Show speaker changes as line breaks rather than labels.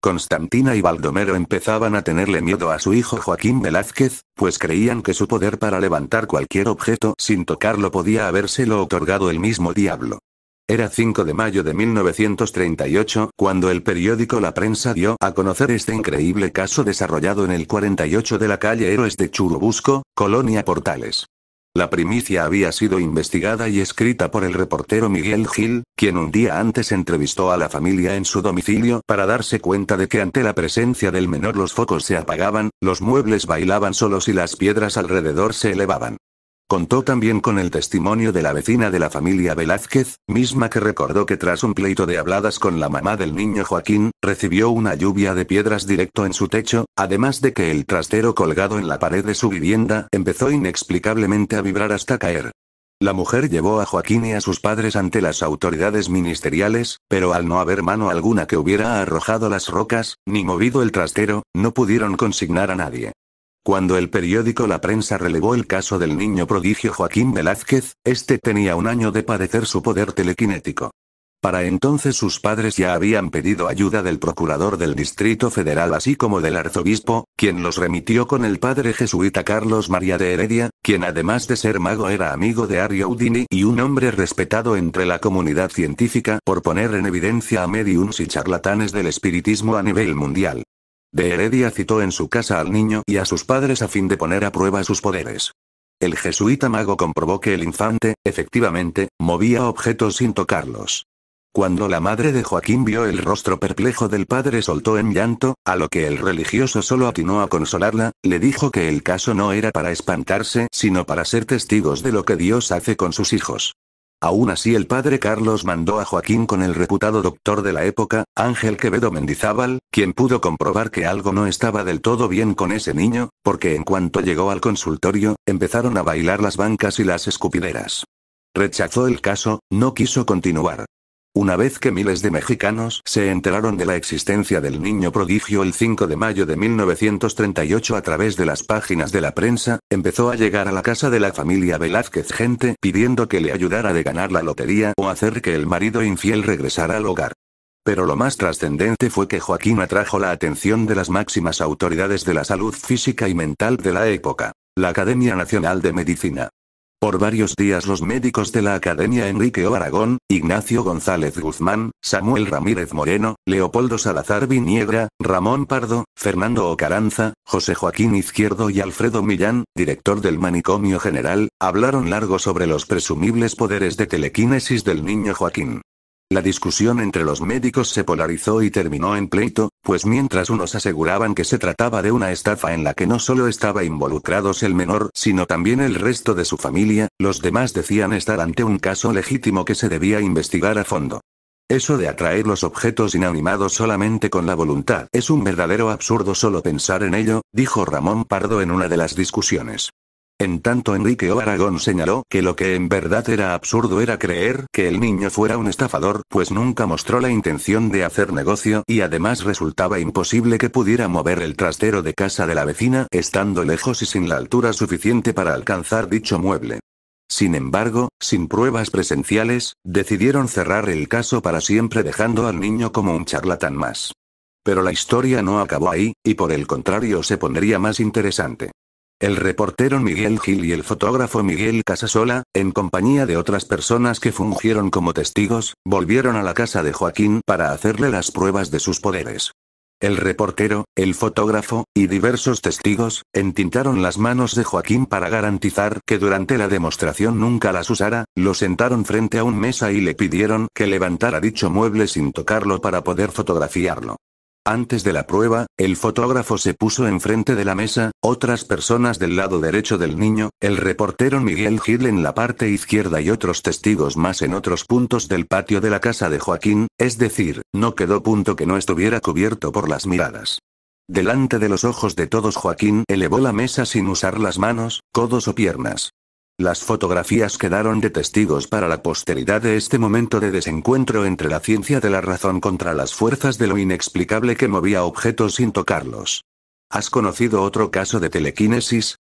Constantina y Baldomero empezaban a tenerle miedo a su hijo Joaquín Velázquez, pues creían que su poder para levantar cualquier objeto sin tocarlo podía habérselo otorgado el mismo diablo. Era 5 de mayo de 1938 cuando el periódico La Prensa dio a conocer este increíble caso desarrollado en el 48 de la calle Héroes de Churubusco, Colonia Portales. La primicia había sido investigada y escrita por el reportero Miguel Gil, quien un día antes entrevistó a la familia en su domicilio para darse cuenta de que ante la presencia del menor los focos se apagaban, los muebles bailaban solos y las piedras alrededor se elevaban. Contó también con el testimonio de la vecina de la familia Velázquez, misma que recordó que tras un pleito de habladas con la mamá del niño Joaquín, recibió una lluvia de piedras directo en su techo, además de que el trastero colgado en la pared de su vivienda empezó inexplicablemente a vibrar hasta caer. La mujer llevó a Joaquín y a sus padres ante las autoridades ministeriales, pero al no haber mano alguna que hubiera arrojado las rocas, ni movido el trastero, no pudieron consignar a nadie. Cuando el periódico La Prensa relevó el caso del niño prodigio Joaquín Velázquez, este tenía un año de padecer su poder telequinético. Para entonces sus padres ya habían pedido ayuda del procurador del Distrito Federal así como del arzobispo, quien los remitió con el padre jesuita Carlos María de Heredia, quien además de ser mago era amigo de Ario Udini y un hombre respetado entre la comunidad científica por poner en evidencia a médiums y charlatanes del espiritismo a nivel mundial. De Heredia citó en su casa al niño y a sus padres a fin de poner a prueba sus poderes. El jesuita mago comprobó que el infante, efectivamente, movía objetos sin tocarlos. Cuando la madre de Joaquín vio el rostro perplejo del padre soltó en llanto, a lo que el religioso solo atinó a consolarla, le dijo que el caso no era para espantarse, sino para ser testigos de lo que Dios hace con sus hijos. Aún así el padre Carlos mandó a Joaquín con el reputado doctor de la época, Ángel Quevedo Mendizábal, quien pudo comprobar que algo no estaba del todo bien con ese niño, porque en cuanto llegó al consultorio, empezaron a bailar las bancas y las escupideras. Rechazó el caso, no quiso continuar. Una vez que miles de mexicanos se enteraron de la existencia del niño prodigio el 5 de mayo de 1938 a través de las páginas de la prensa, empezó a llegar a la casa de la familia Velázquez gente pidiendo que le ayudara de ganar la lotería o hacer que el marido infiel regresara al hogar. Pero lo más trascendente fue que Joaquín atrajo la atención de las máximas autoridades de la salud física y mental de la época, la Academia Nacional de Medicina. Por varios días los médicos de la Academia Enrique O. Aragón, Ignacio González Guzmán, Samuel Ramírez Moreno, Leopoldo Salazar Viniegra, Ramón Pardo, Fernando Ocaranza, José Joaquín Izquierdo y Alfredo Millán, director del Manicomio General, hablaron largo sobre los presumibles poderes de telequinesis del niño Joaquín. La discusión entre los médicos se polarizó y terminó en pleito, pues mientras unos aseguraban que se trataba de una estafa en la que no solo estaba involucrados el menor, sino también el resto de su familia, los demás decían estar ante un caso legítimo que se debía investigar a fondo. Eso de atraer los objetos inanimados solamente con la voluntad es un verdadero absurdo solo pensar en ello, dijo Ramón Pardo en una de las discusiones. En tanto Enrique O. señaló que lo que en verdad era absurdo era creer que el niño fuera un estafador, pues nunca mostró la intención de hacer negocio y además resultaba imposible que pudiera mover el trastero de casa de la vecina, estando lejos y sin la altura suficiente para alcanzar dicho mueble. Sin embargo, sin pruebas presenciales, decidieron cerrar el caso para siempre dejando al niño como un charlatán más. Pero la historia no acabó ahí, y por el contrario se pondría más interesante. El reportero Miguel Gil y el fotógrafo Miguel Casasola, en compañía de otras personas que fungieron como testigos, volvieron a la casa de Joaquín para hacerle las pruebas de sus poderes. El reportero, el fotógrafo, y diversos testigos, entintaron las manos de Joaquín para garantizar que durante la demostración nunca las usara, lo sentaron frente a un mesa y le pidieron que levantara dicho mueble sin tocarlo para poder fotografiarlo. Antes de la prueba, el fotógrafo se puso enfrente de la mesa, otras personas del lado derecho del niño, el reportero Miguel Gil en la parte izquierda y otros testigos más en otros puntos del patio de la casa de Joaquín, es decir, no quedó punto que no estuviera cubierto por las miradas. Delante de los ojos de todos Joaquín elevó la mesa sin usar las manos, codos o piernas. Las fotografías quedaron de testigos para la posteridad de este momento de desencuentro entre la ciencia de la razón contra las fuerzas de lo inexplicable que movía objetos sin tocarlos. ¿Has conocido otro caso de telequinesis?